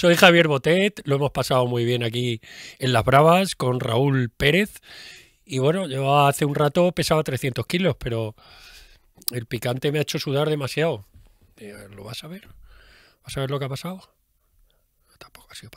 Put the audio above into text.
Soy Javier Botet, lo hemos pasado muy bien aquí en Las Bravas con Raúl Pérez. Y bueno, yo hace un rato pesaba 300 kilos, pero el picante me ha hecho sudar demasiado. Eh, lo vas a ver, vas a ver lo que ha pasado. Tampoco ha sido